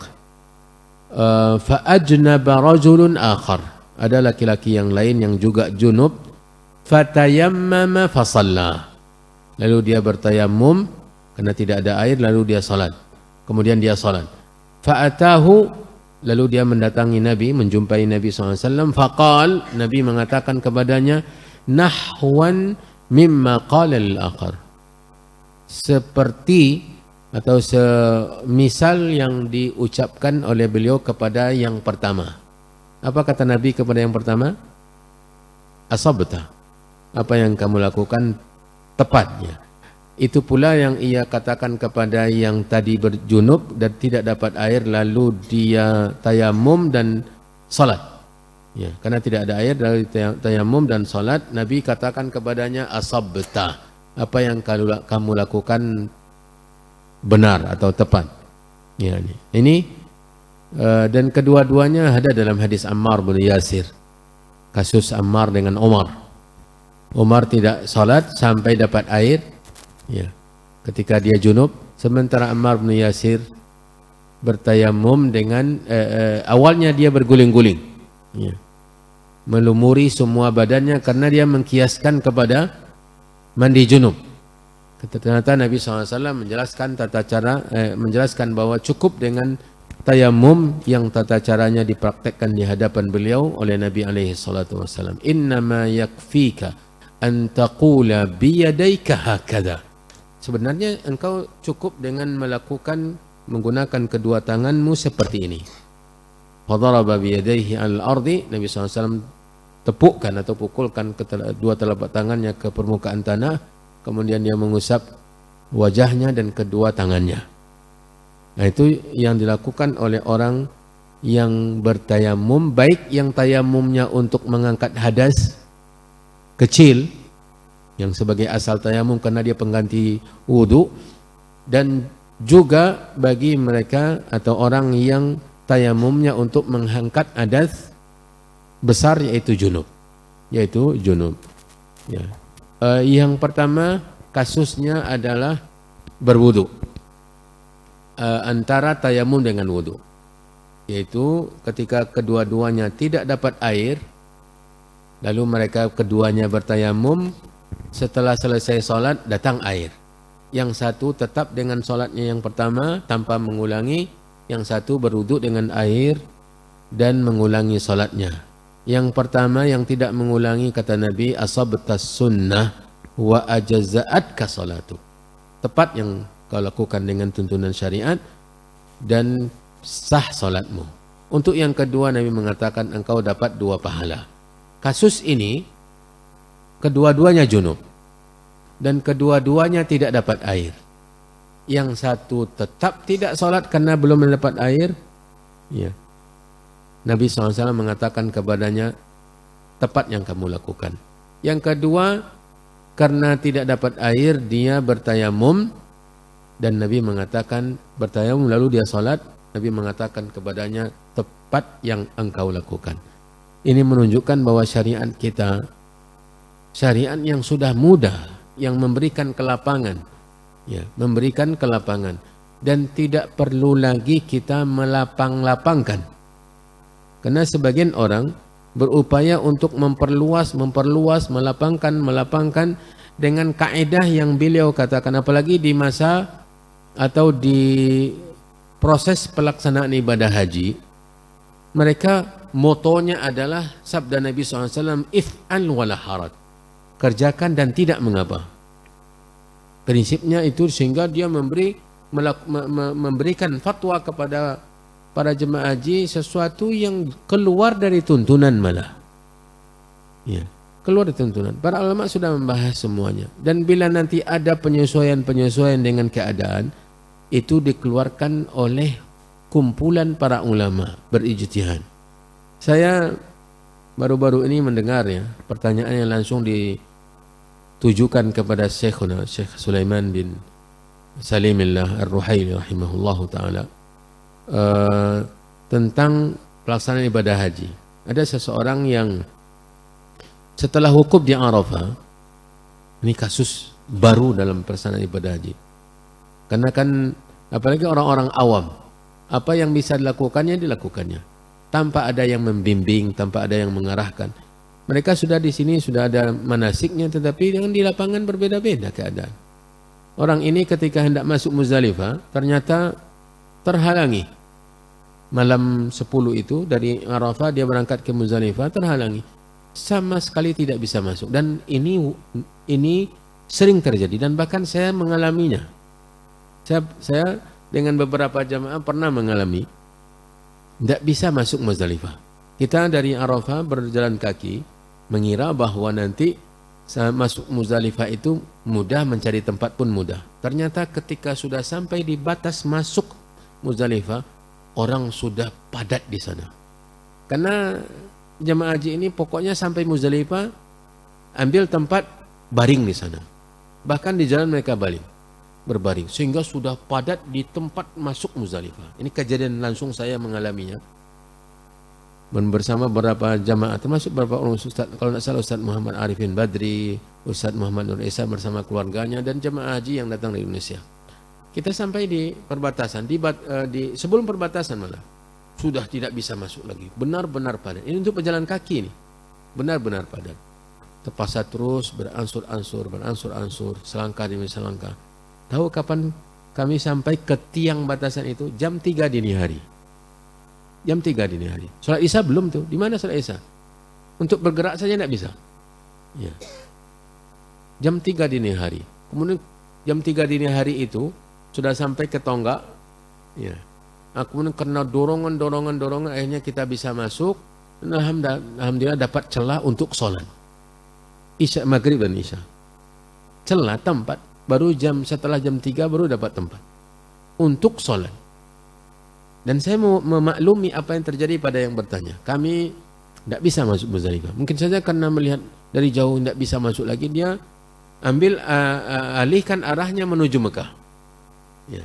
uh, fa ajnaba rajulun akhar ada laki-laki yang lain yang juga junub fatayammama fasalla lalu dia bertayamum karena tidak ada air lalu dia salat. Kemudian dia salat. Fa'atahu lalu dia mendatangi Nabi, menjumpai Nabi SAW. Faqal Nabi mengatakan kepadanya nahwan mimma qala al-akhar. Seperti atau semisal yang diucapkan oleh beliau kepada yang pertama. Apa kata Nabi kepada yang pertama? Asabta. Apa yang kamu lakukan tepatnya. Itu pula yang ia katakan kepada yang tadi berjunub dan tidak dapat air lalu dia tayamum dan salat. Ya, karena tidak ada air dari tayamum dan salat, Nabi katakan kepadanya asabta. Apa yang kamu lakukan benar atau tepat. Ya, ini. ini eh, dan kedua-duanya ada dalam hadis Ammar bin Yasir. Kasus Ammar dengan Omar. Umar tidak salat sampai dapat air ya ketika dia junub sementara Ammar bin Yasir bertayamum dengan eh, eh, awalnya dia berguling-guling ya. melumuri semua badannya karena dia mengkiaskan kepada mandi junub ternyata Nabi SAW menjelaskan tata cara eh, menjelaskan bahwa cukup dengan tayamum yang tata caranya dipraktekkan di hadapan beliau oleh Nabi alaihi salatu wasallam innama yakfika antaqula biyadaika hakada. Sebenarnya engkau cukup dengan melakukan menggunakan kedua tanganmu seperti ini. Fadaraba biyadaihi al-ardi, Nabi SAW tepukkan atau pukulkan kedua telapak tangannya ke permukaan tanah, kemudian dia mengusap wajahnya dan kedua tangannya. Nah itu yang dilakukan oleh orang yang bertayamum, baik yang tayamumnya untuk mengangkat hadas, kecil yang sebagai asal tayamum karena dia pengganti wudhu dan juga bagi mereka atau orang yang tayamumnya untuk mengangkat adat besar yaitu junub yaitu junub ya. e, yang pertama kasusnya adalah berwudhu e, eh, antara tayamum dengan wudhu yaitu ketika kedua-duanya tidak dapat air Lalu mereka keduanya bertayamum. Setelah selesai sholat datang air. Yang satu tetap dengan sholatnya yang pertama tanpa mengulangi. Yang satu beruduk dengan air dan mengulangi sholatnya. Yang pertama yang tidak mengulangi kata Nabi asabtas sunnah wa ajazaat sholatu. Tepat yang kau lakukan dengan tuntunan syariat dan sah solatmu. Untuk yang kedua Nabi mengatakan engkau dapat dua pahala kasus ini kedua-duanya junub dan kedua-duanya tidak dapat air. Yang satu tetap tidak sholat karena belum mendapat air. Ya. Nabi SAW mengatakan kepadanya, tepat yang kamu lakukan. Yang kedua, karena tidak dapat air, dia bertayamum. Dan Nabi mengatakan, bertayamum lalu dia sholat. Nabi mengatakan kepadanya, tepat yang engkau lakukan. Ini menunjukkan bahwa syariat kita syariat yang sudah mudah yang memberikan kelapangan ya, memberikan kelapangan dan tidak perlu lagi kita melapang-lapangkan. Karena sebagian orang berupaya untuk memperluas, memperluas, melapangkan, melapangkan dengan kaedah yang beliau katakan apalagi di masa atau di proses pelaksanaan ibadah haji mereka motonya adalah sabda Nabi SAW, if'al wala harat Kerjakan dan tidak mengapa. Prinsipnya itu sehingga dia memberi memberikan fatwa kepada para jemaah haji sesuatu yang keluar dari tuntunan malah. Ya, keluar dari tuntunan. Para ulama sudah membahas semuanya. Dan bila nanti ada penyesuaian-penyesuaian dengan keadaan, itu dikeluarkan oleh kumpulan para ulama berijtihad. Saya baru-baru ini mendengar ya, pertanyaannya langsung ditujukan kepada Syekhuna Syekh Sulaiman bin Salimillah Ar-Ruhaili rahimahullahu taala uh, tentang pelaksanaan ibadah haji. Ada seseorang yang setelah wukuf di Arafah ini kasus baru dalam pelaksanaan ibadah haji. Karena kan apalagi orang-orang awam apa yang bisa dilakukannya dilakukannya tanpa ada yang membimbing, tanpa ada yang mengarahkan. Mereka sudah di sini sudah ada manasiknya tetapi yang di lapangan berbeda-beda keadaan. Orang ini ketika hendak masuk Muzdalifah ternyata terhalangi. Malam 10 itu dari Arafah dia berangkat ke Muzdalifah terhalangi. Sama sekali tidak bisa masuk dan ini ini sering terjadi dan bahkan saya mengalaminya. Saya, saya dengan beberapa jamaah pernah mengalami tidak bisa masuk Muzdalifah. Kita dari Arafah berjalan kaki mengira bahwa nanti masuk Muzdalifah itu mudah mencari tempat pun mudah. Ternyata ketika sudah sampai di batas masuk Muzdalifah, orang sudah padat di sana. Karena jemaah haji ini pokoknya sampai Muzdalifah ambil tempat baring di sana. Bahkan di jalan mereka baring berbaring sehingga sudah padat di tempat masuk Muzdalifah. Ini kejadian langsung saya mengalaminya. Dan bersama beberapa jamaah termasuk beberapa orang Ustaz kalau tidak salah Ustaz Muhammad Arifin Badri, Ustaz Muhammad Nur Isa bersama keluarganya dan jemaah haji yang datang dari Indonesia. Kita sampai di perbatasan di, eh, di sebelum perbatasan malah sudah tidak bisa masuk lagi. Benar-benar padat. Ini untuk pejalan kaki nih. Benar-benar padat. Terpaksa terus beransur-ansur, beransur-ansur, selangkah demi selangkah Tahu kapan kami sampai ke tiang batasan itu? Jam 3 dini hari. Jam 3 dini hari. sholat Isya belum tuh. Di mana sholat Isya? Untuk bergerak saja tidak bisa. Ya. Jam 3 dini hari. Kemudian jam 3 dini hari itu sudah sampai ke tonggak. Ya. Nah, kemudian karena dorongan, dorongan, dorongan akhirnya kita bisa masuk. alhamdulillah alhamdulillah dapat celah untuk sholat. Isya maghrib dan isya. Celah tempat baru jam setelah jam 3 baru dapat tempat untuk sholat dan saya mau memaklumi apa yang terjadi pada yang bertanya kami tidak bisa masuk Muzdalifah mungkin saja karena melihat dari jauh tidak bisa masuk lagi dia ambil uh, uh, alihkan arahnya menuju Mekah ya.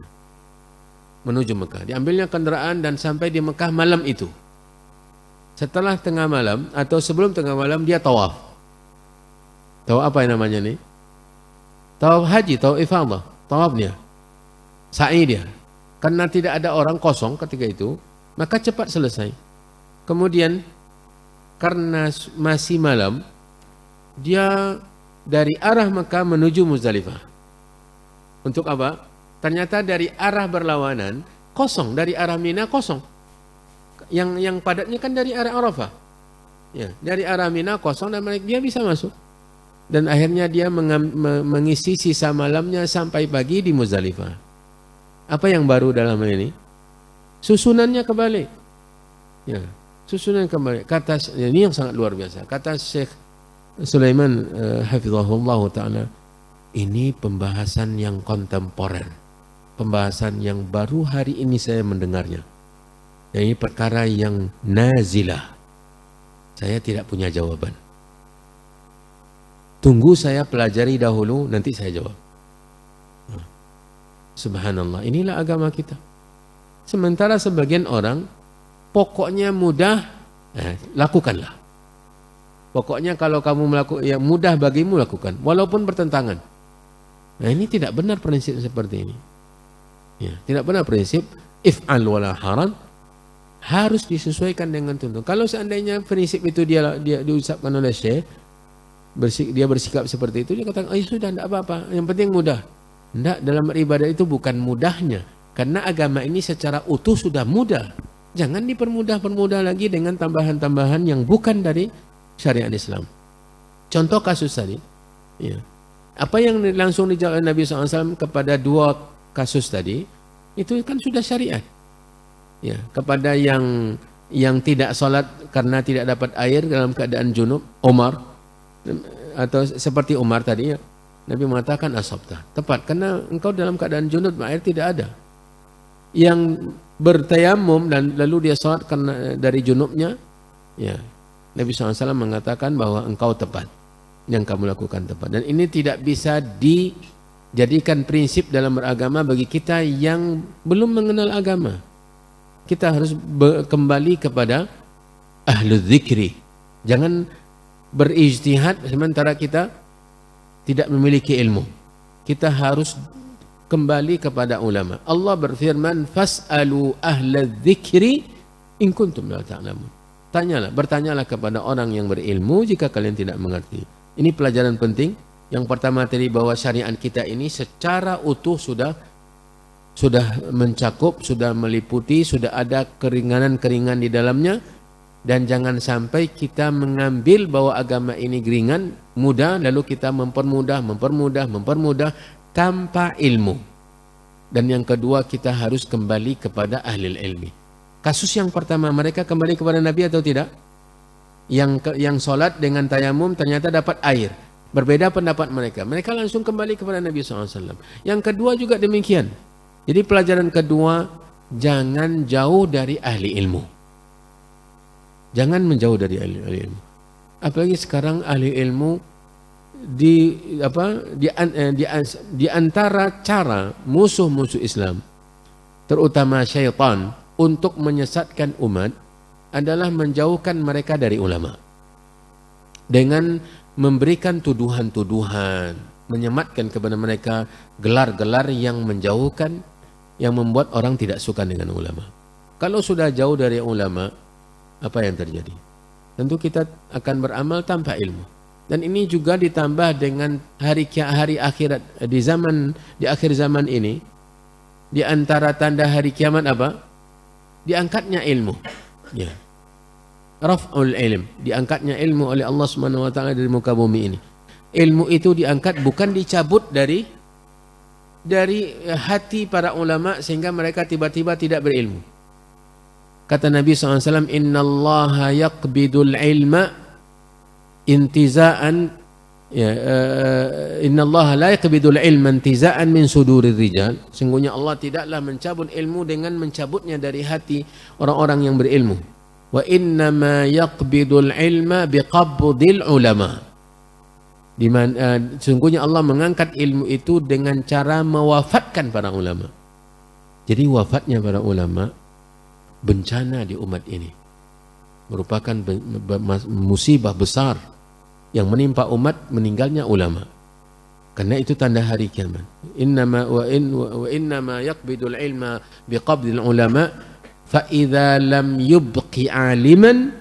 menuju Mekah diambilnya kendaraan dan sampai di Mekah malam itu setelah tengah malam atau sebelum tengah malam dia tawaf Tawaf apa yang namanya nih Tawaf haji, tawaf ifadah, tawafnya, sa'i dia. Karena tidak ada orang kosong ketika itu, maka cepat selesai. Kemudian karena masih malam, dia dari arah Mekah menuju Muzdalifah. Untuk apa? Ternyata dari arah berlawanan kosong, dari arah Mina kosong. Yang yang padatnya kan dari arah Arafah. Ya, dari arah Mina kosong dan dia bisa masuk dan akhirnya dia mengisi sisa malamnya sampai pagi di Muzdalifah. Apa yang baru dalam ini? Susunannya kembali. Ya, susunan kebalik. Kata ya, ini yang sangat luar biasa. Kata Syekh Sulaiman uh, eh, hafizahullah taala, ini pembahasan yang kontemporer. Pembahasan yang baru hari ini saya mendengarnya. Dan ini perkara yang nazilah. Saya tidak punya jawaban. Tunggu saya pelajari dahulu, nanti saya jawab. Nah, subhanallah, inilah agama kita. Sementara sebagian orang, pokoknya mudah, eh, lakukanlah. Pokoknya kalau kamu melakukan, ya mudah bagimu lakukan, walaupun bertentangan. Nah ini tidak benar prinsip seperti ini. Ya, tidak benar prinsip if'al wala haram harus disesuaikan dengan tuntutan. Kalau seandainya prinsip itu dia, dia diucapkan oleh Syekh, bersik, dia bersikap seperti itu dia katakan oh sudah tidak apa-apa yang penting mudah tidak dalam beribadah itu bukan mudahnya karena agama ini secara utuh sudah mudah jangan dipermudah-permudah lagi dengan tambahan-tambahan yang bukan dari syariat Islam contoh kasus tadi ya. apa yang langsung dijawab Nabi SAW kepada dua kasus tadi itu kan sudah syariat ya kepada yang yang tidak sholat karena tidak dapat air dalam keadaan junub Omar atau seperti Umar tadi ya. Nabi mengatakan asabta tepat karena engkau dalam keadaan junub air tidak ada yang bertayamum dan lalu dia sholat karena eh, dari junubnya ya Nabi SAW mengatakan bahwa engkau tepat yang kamu lakukan tepat dan ini tidak bisa dijadikan prinsip dalam beragama bagi kita yang belum mengenal agama kita harus kembali kepada ahlu zikri jangan berijtihad sementara kita tidak memiliki ilmu. Kita harus kembali kepada ulama. Allah berfirman, "Fas'alu ahla dzikri in kuntum la ta'lamun." Tanyalah, bertanyalah kepada orang yang berilmu jika kalian tidak mengerti. Ini pelajaran penting. Yang pertama tadi bahwa syariat kita ini secara utuh sudah sudah mencakup, sudah meliputi, sudah ada keringanan-keringan di dalamnya dan jangan sampai kita mengambil bahwa agama ini ringan, mudah lalu kita mempermudah, mempermudah, mempermudah tanpa ilmu. Dan yang kedua kita harus kembali kepada ahli ilmi. Kasus yang pertama mereka kembali kepada Nabi atau tidak? Yang ke, yang solat dengan tayamum ternyata dapat air. Berbeda pendapat mereka. Mereka langsung kembali kepada Nabi SAW. Yang kedua juga demikian. Jadi pelajaran kedua jangan jauh dari ahli ilmu. Jangan menjauh dari ahli, ahli ilmu. Apalagi sekarang ahli ilmu di apa di, eh, di, di antara cara musuh-musuh Islam terutama syaitan untuk menyesatkan umat adalah menjauhkan mereka dari ulama dengan memberikan tuduhan-tuduhan menyematkan kepada mereka gelar-gelar yang menjauhkan yang membuat orang tidak suka dengan ulama kalau sudah jauh dari ulama apa yang terjadi? Tentu kita akan beramal tanpa ilmu. Dan ini juga ditambah dengan hari hari akhirat di zaman di akhir zaman ini di antara tanda hari kiamat apa? Diangkatnya ilmu. Ya. Raf'ul ilm, diangkatnya ilmu oleh Allah Subhanahu wa taala dari muka bumi ini. Ilmu itu diangkat bukan dicabut dari dari hati para ulama sehingga mereka tiba-tiba tidak berilmu. Kata Nabi SAW, Inna Allah yaqbidul ilma intizaan ya, uh, eh, Inna Allah la yakbidul ilma intizaan min suduri rijal. Sungguhnya Allah tidaklah mencabut ilmu dengan mencabutnya dari hati orang-orang yang berilmu. Wa innama yakbidul ilma biqabdil ulama' di mana uh, eh, sungguhnya Allah mengangkat ilmu itu dengan cara mewafatkan para ulama. Jadi wafatnya para ulama bencana di umat ini merupakan musibah besar yang menimpa umat meninggalnya ulama karena itu tanda hari kiamat innama wa in wa innama ilma biqabdi ulama fa idza lam yubqi aliman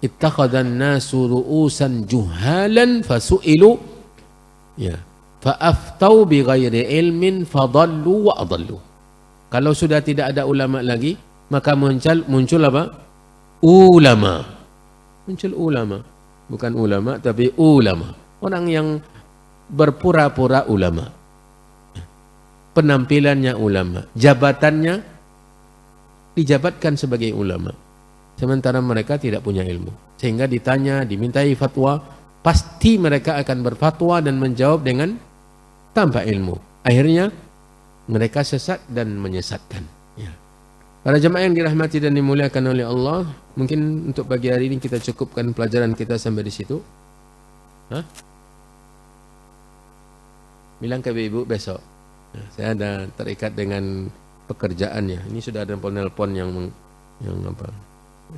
ittakhadha an-nasu ru'usan juhalan fasu'ilu ya ilmin fadallu wa adallu kalau sudah tidak ada ulama lagi maka muncul muncul apa? Ulama. Muncul ulama. Bukan ulama tapi ulama. Orang yang berpura-pura ulama. Penampilannya ulama, jabatannya dijabatkan sebagai ulama. Sementara mereka tidak punya ilmu. Sehingga ditanya, dimintai fatwa, pasti mereka akan berfatwa dan menjawab dengan tanpa ilmu. Akhirnya mereka sesat dan menyesatkan. Para jemaah yang dirahmati dan dimuliakan oleh Allah, mungkin untuk pagi hari ini kita cukupkan pelajaran kita sampai di situ. Hah? Bilang ke ibu besok. Ya, saya ada terikat dengan pekerjaannya. Ini sudah ada telepon yang yang apa?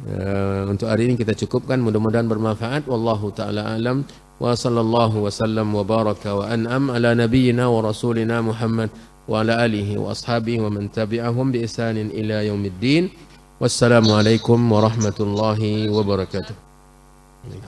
E, untuk hari ini kita cukupkan. Mudah-mudahan bermanfaat. Wallahu taala alam. Wa sallallahu wasallam wa baraka wa an'am ala nabiyyina wa rasulina Muhammad وعلى آله وأصحابه ومن تبعهم بإحسان إلى يوم الدين والسلام عليكم ورحمة الله وبركاته